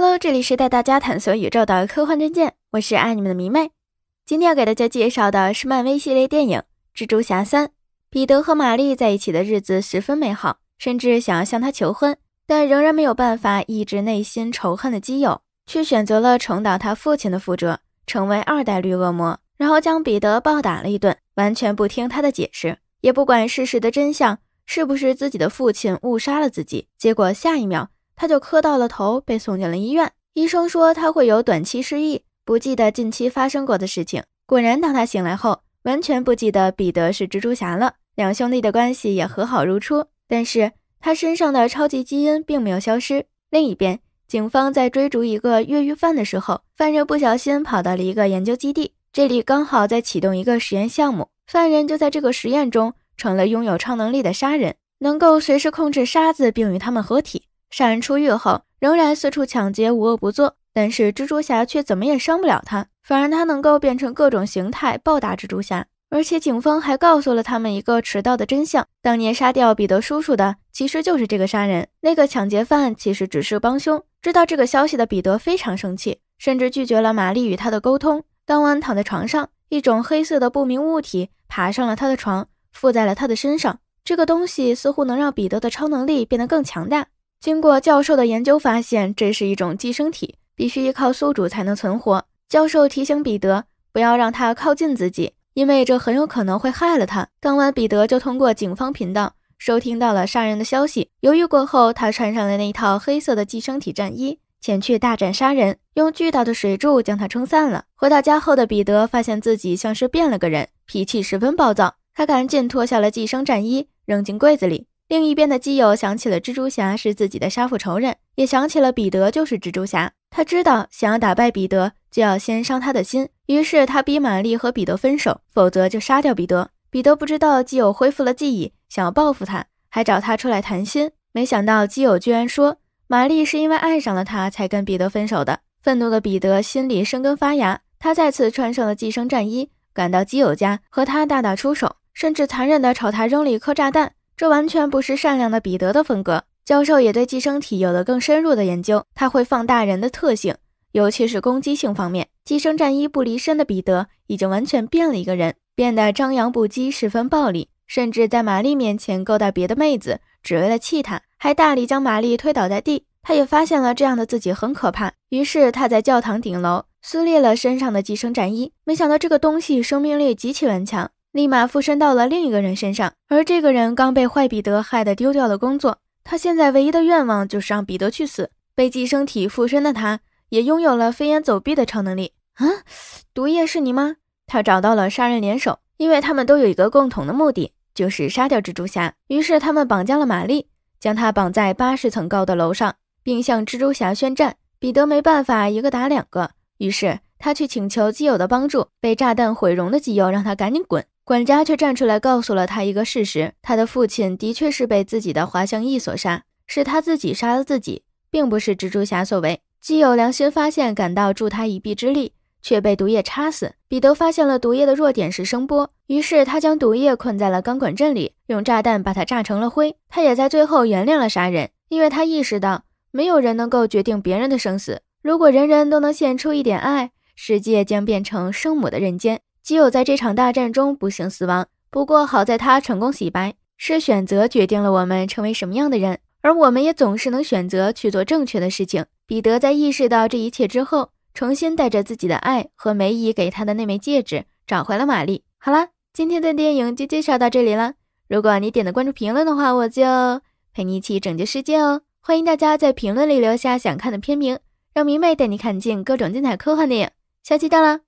Hello，这里是带大家探索宇宙的科幻战舰，我是爱你们的迷妹。今天要给大家介绍的是漫威系列电影《蜘蛛侠三》。彼得和玛丽在一起的日子十分美好，甚至想要向他求婚，但仍然没有办法抑制内心仇恨的基友，却选择了重蹈他父亲的覆辙，成为二代绿恶魔，然后将彼得暴打了一顿，完全不听他的解释，也不管事实的真相是不是自己的父亲误杀了自己，结果下一秒。他就磕到了头，被送进了医院。医生说他会有短期失忆，不记得近期发生过的事情。果然，当他醒来后，完全不记得彼得是蜘蛛侠了。两兄弟的关系也和好如初，但是他身上的超级基因并没有消失。另一边，警方在追逐一个越狱犯的时候，犯人不小心跑到了一个研究基地，这里刚好在启动一个实验项目。犯人就在这个实验中成了拥有超能力的沙人，能够随时控制沙子并与他们合体。杀人出狱后，仍然四处抢劫，无恶不作。但是蜘蛛侠却怎么也伤不了他，反而他能够变成各种形态暴打蜘蛛侠。而且警方还告诉了他们一个迟到的真相：当年杀掉彼得叔叔的，其实就是这个杀人那个抢劫犯，其实只是帮凶。知道这个消息的彼得非常生气，甚至拒绝了玛丽与他的沟通。当晚躺在床上，一种黑色的不明物体爬上了他的床，附在了他的身上。这个东西似乎能让彼得的超能力变得更强大。经过教授的研究发现，这是一种寄生体，必须依靠宿主才能存活。教授提醒彼得不要让它靠近自己，因为这很有可能会害了他。当晚，彼得就通过警方频道收听到了杀人的消息。犹豫过后，他穿上了那一套黑色的寄生体战衣，前去大战杀人，用巨大的水柱将他冲散了。回到家后的彼得发现自己像是变了个人，脾气十分暴躁。他赶紧脱下了寄生战衣，扔进柜子里。另一边的基友想起了蜘蛛侠是自己的杀父仇人，也想起了彼得就是蜘蛛侠。他知道想要打败彼得，就要先伤他的心。于是他逼玛丽和彼得分手，否则就杀掉彼得。彼得不知道基友恢复了记忆，想要报复他，还找他出来谈心。没想到基友居然说玛丽是因为爱上了他才跟彼得分手的。愤怒的彼得心里生根发芽，他再次穿上了寄生战衣，赶到基友家和他大打出手，甚至残忍地朝他扔了一颗炸弹。这完全不是善良的彼得的风格。教授也对寄生体有了更深入的研究，他会放大人的特性，尤其是攻击性方面。寄生战衣不离身的彼得已经完全变了一个人，变得张扬不羁，十分暴力，甚至在玛丽面前勾搭别的妹子，只为了气她，还大力将玛丽推倒在地。他也发现了这样的自己很可怕，于是他在教堂顶楼撕裂了身上的寄生战衣，没想到这个东西生命力极其顽强。立马附身到了另一个人身上，而这个人刚被坏彼得害得丢掉了工作，他现在唯一的愿望就是让彼得去死。被寄生体附身的他，也拥有了飞檐走壁的超能力。啊，毒液是你吗？他找到了杀人联手，因为他们都有一个共同的目的，就是杀掉蜘蛛侠。于是他们绑架了玛丽，将她绑在八十层高的楼上，并向蜘蛛侠宣战。彼得没办法一个打两个，于是他去请求基友的帮助。被炸弹毁容的基友让他赶紧滚。管家却站出来告诉了他一个事实：他的父亲的确是被自己的滑翔翼所杀，是他自己杀了自己，并不是蜘蛛侠所为。基友良心发现，赶到助他一臂之力，却被毒液插死。彼得发现了毒液的弱点是声波，于是他将毒液困在了钢管阵里，用炸弹把它炸成了灰。他也在最后原谅了杀人，因为他意识到没有人能够决定别人的生死。如果人人都能献出一点爱，世界将变成圣母的人间。基友在这场大战中不幸死亡，不过好在他成功洗白。是选择决定了我们成为什么样的人，而我们也总是能选择去做正确的事情。彼得在意识到这一切之后，重新带着自己的爱和梅姨给他的那枚戒指，找回了玛丽。好啦，今天的电影就介绍到这里了。如果你点的关注评论的话，我就陪你一起拯救世界哦。欢迎大家在评论里留下想看的片名，让迷妹带你看尽各种精彩科幻电影。下期见了。